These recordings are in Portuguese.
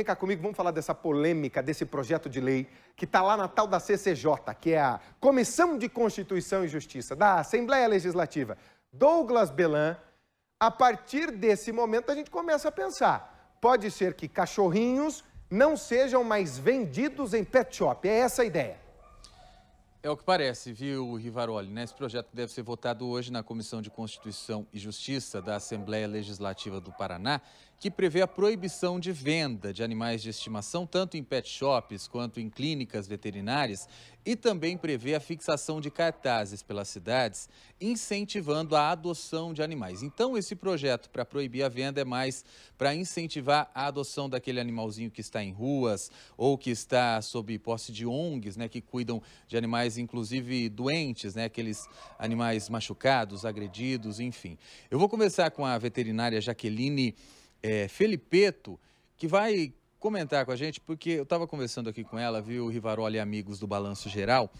Vem cá comigo, vamos falar dessa polêmica, desse projeto de lei que está lá na tal da CCJ, que é a Comissão de Constituição e Justiça da Assembleia Legislativa. Douglas Belan, a partir desse momento a gente começa a pensar. Pode ser que cachorrinhos não sejam mais vendidos em pet shop. É essa a ideia. É o que parece, viu, Rivaroli? Né? Esse projeto deve ser votado hoje na Comissão de Constituição e Justiça da Assembleia Legislativa do Paraná que prevê a proibição de venda de animais de estimação, tanto em pet shops quanto em clínicas veterinárias, e também prevê a fixação de cartazes pelas cidades, incentivando a adoção de animais. Então, esse projeto para proibir a venda é mais para incentivar a adoção daquele animalzinho que está em ruas ou que está sob posse de ONGs, né, que cuidam de animais, inclusive doentes, né, aqueles animais machucados, agredidos, enfim. Eu vou começar com a veterinária Jaqueline é, Felipeto, que vai comentar com a gente, porque eu estava conversando aqui com ela, viu, Rivaroli e amigos do Balanço Geral.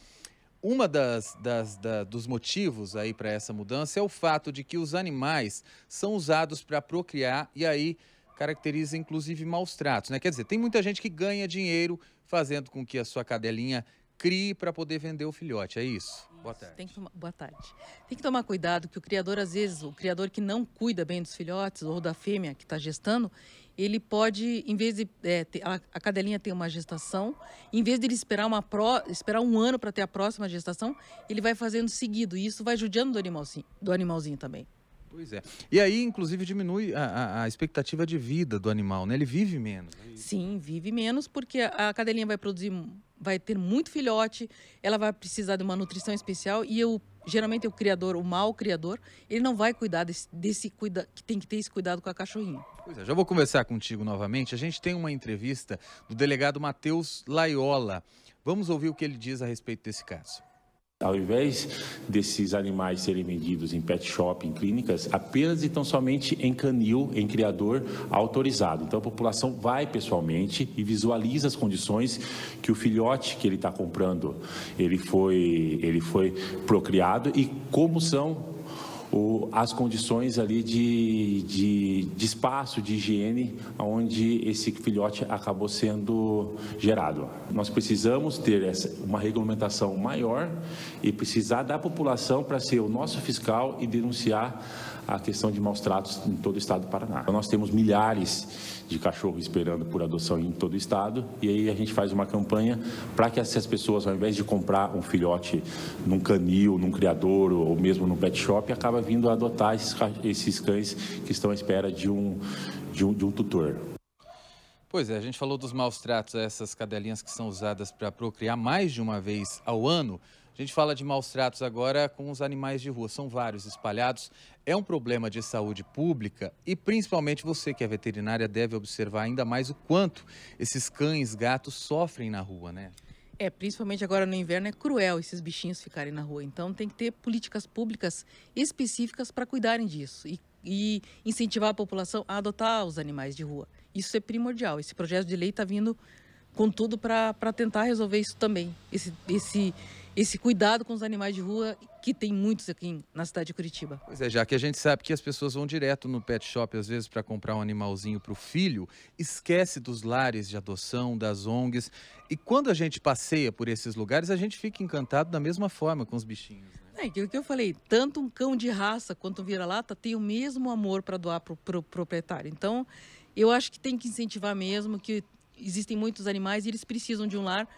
Uma das, das da, dos motivos aí para essa mudança é o fato de que os animais são usados para procriar e aí caracteriza inclusive maus tratos, né? Quer dizer, tem muita gente que ganha dinheiro fazendo com que a sua cadelinha crie para poder vender o filhote, é isso? isso. Boa tarde. Tem que tomar, boa tarde. Tem que tomar cuidado que o criador, às vezes, o criador que não cuida bem dos filhotes ou da fêmea que está gestando, ele pode, em vez de é, ter, a, a, cadelinha tem uma gestação, em vez de ele esperar uma esperar um ano para ter a próxima gestação, ele vai fazendo seguido e isso vai judiando do animalzinho, do animalzinho também. Pois é. E aí, inclusive, diminui a, a, expectativa de vida do animal, né? Ele vive menos. É Sim, vive menos, porque a cadelinha vai produzir, vai ter muito filhote, ela vai precisar de uma nutrição especial e eu. Geralmente o criador, o mau criador, ele não vai cuidar desse, desse cuida, que tem que ter esse cuidado com a cachorrinha. Pois é, já vou conversar contigo novamente. A gente tem uma entrevista do delegado Matheus Laiola. Vamos ouvir o que ele diz a respeito desse caso. Ao invés desses animais serem vendidos em pet shop, em clínicas, apenas e tão somente em canil, em criador autorizado. Então a população vai pessoalmente e visualiza as condições que o filhote que ele está comprando, ele foi, ele foi procriado e como são o, as condições ali de, de, de, espaço, de higiene, onde esse filhote acabou sendo gerado. Nós precisamos ter essa, uma regulamentação maior e precisar da população para ser o nosso fiscal e denunciar a questão de maus tratos em todo o estado do Paraná. Então, nós temos milhares de cachorros esperando por adoção em todo o estado e aí a gente faz uma campanha para que essas pessoas, ao invés de comprar um filhote num canil, num criador ou mesmo num pet shop, acaba vindo adotar esses, esses cães que estão à espera de um, de um, de um tutor. Pois é, a gente falou dos maus tratos a essas cadelinhas que são usadas para procriar mais de uma vez ao ano. A gente fala de maus tratos agora com os animais de rua, são vários espalhados. É um problema de saúde pública e principalmente você que é veterinária deve observar ainda mais o quanto esses cães, gatos sofrem na rua, né? É, principalmente agora no inverno é cruel esses bichinhos ficarem na rua. Então tem que ter políticas públicas específicas para cuidarem disso e, e, incentivar a população a adotar os animais de rua. Isso é primordial. Esse projeto de lei está vindo com tudo para tentar resolver isso também. Esse, esse esse cuidado com os animais de rua, que tem muitos aqui na cidade de Curitiba. Pois é, já que a gente sabe que as pessoas vão direto no pet shop, às vezes, para comprar um animalzinho para o filho, esquece dos lares de adoção, das ONGs. E quando a gente passeia por esses lugares, a gente fica encantado da mesma forma com os bichinhos. Né? É aquilo é que eu falei, tanto um cão de raça quanto um vira-lata tem o mesmo amor para doar para o pro proprietário. Então, eu acho que tem que incentivar mesmo, que existem muitos animais e eles precisam de um lar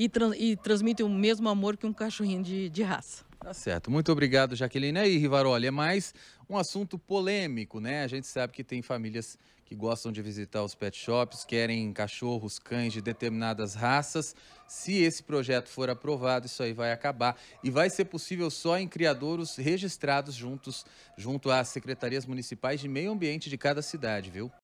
e, trans, e transmitem o mesmo amor que um cachorrinho de, de raça. Tá certo. Muito obrigado, Jaqueline. Aí, Rivaroli, é mais um assunto polêmico, né? A gente sabe que tem famílias que gostam de visitar os pet shops, querem cachorros, cães de determinadas raças. Se esse projeto for aprovado, isso aí vai acabar e vai ser possível só em criadouros registrados juntos junto às secretarias municipais de meio ambiente de cada cidade, viu?